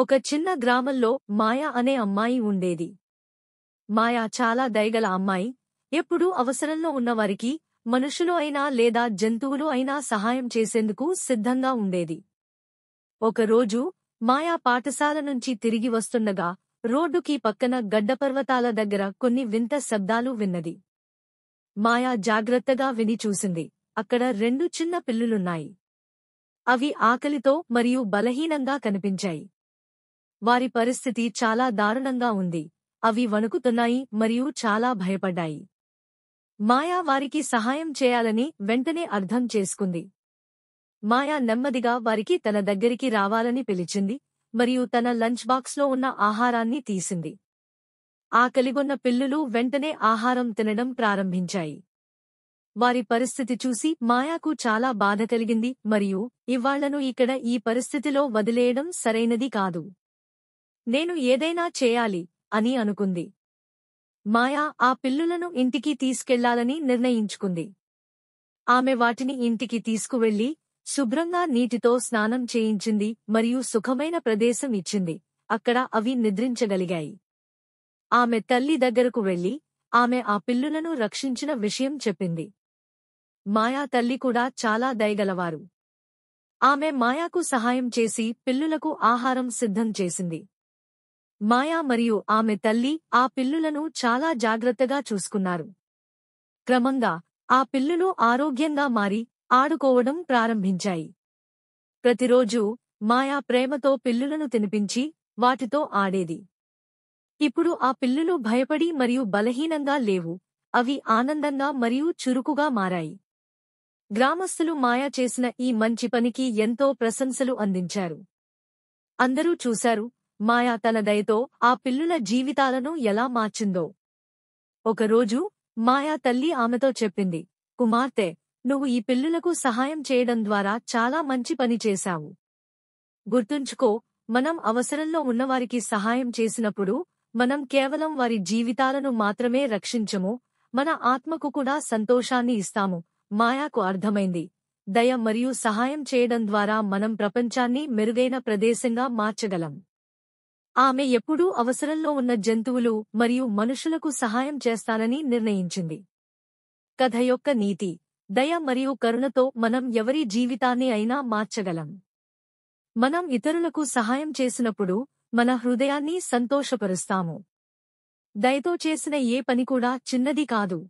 ఒక చిన్న గ్రామంలో మాయా అనే అమ్మాయి ఉండేది మాయా చాలా దయగల అమ్మాయి ఎప్పుడూ అవసరంలో ఉన్నవారికి మనుషులు అయినా లేదా జంతువులు అయినా సహాయం చేసేందుకు సిద్ధంగా ఉండేది ఒకరోజు మాయా పాఠశాల నుంచి తిరిగి వస్తుండగా రోడ్డుకి పక్కన గడ్డపర్వతాల దగ్గర కొన్ని వింత శబ్దాలు విన్నది మాయా జాగ్రత్తగా విని చూసింది అక్కడ రెండు చిన్న పిల్లులున్నాయి అవి ఆకలితో మరియు బలహీనంగా కనిపించాయి వారి పరిస్థితి చాలా దారుణంగా ఉంది అవి వణుకుతున్నాయి మరియు చాలా భయపడ్డాయి మాయా వారికి సహాయం చేయాలని వెంటనే అర్థం చేసుకుంది మాయా నెమ్మదిగా వారికి తన దగ్గరికి రావాలని పిలిచింది మరియు తన లంచ్ బాక్స్లో ఉన్న ఆహారాన్ని తీసింది ఆ కలిగొన్న పిల్లులు వెంటనే ఆహారం తినడం ప్రారంభించాయి వారి పరిస్థితి చూసి మాయాకు చాలా బాధ కలిగింది మరియు ఇవాళ్లను ఇక్కడ ఈ పరిస్థితిలో వదిలేయడం సరైనది కాదు నేను ఏదైనా చేయాలి అని అనుకుంది మాయా ఆ పిల్లులను ఇంటికి తీసుకెళ్లాలని నిర్ణయించుకుంది ఆమె వాటిని ఇంటికి తీసుకువెళ్లి శుభ్రంగా నీటితో స్నానం చేయించింది మరియు సుఖమైన ప్రదేశం ఇచ్చింది అక్కడ అవి నిద్రించగలిగాయి ఆమె తల్లి దగ్గరకు వెళ్లి ఆమె ఆ పిల్లులను రక్షించిన విషయం చెప్పింది మాయా తల్లి కూడా చాలా దయగలవారు ఆమె మాయాకు సహాయం చేసి పిల్లులకు ఆహారం సిద్ధం చేసింది మాయా మరియు ఆమె తల్లి ఆ పిల్లులను చాలా జాగ్రత్తగా చూసుకున్నారు క్రమంగా ఆ పిల్లులు ఆరోగ్యంగా మారి ఆడుకోవడం ప్రారంభించాయి ప్రతిరోజూ మాయా ప్రేమతో పిల్లులను తినిపించి వాటితో ఆడేది ఇప్పుడు ఆ పిల్లులు భయపడి మరియు బలహీనంగా లేవు అవి ఆనందంగా మరియు చురుకుగా మారాయి గ్రామస్తులు మాయా చేసిన ఈ మంచి పనికి ఎంతో ప్రశంసలు అందించారు అందరూ చూశారు మాయా తన దయతో ఆ పిల్లుల జీవితాలను ఎలా మార్చిందో ఒకరోజు మాయా తల్లి ఆమెతో చెప్పింది కుమార్తె నువ్వు ఈ పిల్లులకు సహాయం చేయడం ద్వారా చాలా మంచి పని చేశావు గుర్తుంచుకో మనం అవసరంలో ఉన్నవారికి సహాయం చేసినప్పుడు మనం కేవలం వారి జీవితాలను మాత్రమే రక్షించము మన ఆత్మకు కూడా సంతోషాన్ని ఇస్తాము మాయాకు అర్థమైంది దయ మరియు సహాయం చేయడం ద్వారా మనం ప్రపంచాన్ని మెరుగైన ప్రదేశంగా మార్చగలం ఆమె ఎప్పుడూ అవసరంలో ఉన్న జంతువులు మరియు మనుషులకు సహాయం చేస్తానని నిర్ణయించింది కథ యొక్క నీతి దయ మరియు కరుణతో మనం ఎవరి జీవితాన్ని అయినా మార్చగలం మనం ఇతరులకు సహాయం చేసినప్పుడు మన హృదయాన్ని సంతోషపరుస్తాము దయతో చేసిన ఏ పని కూడా చిన్నది కాదు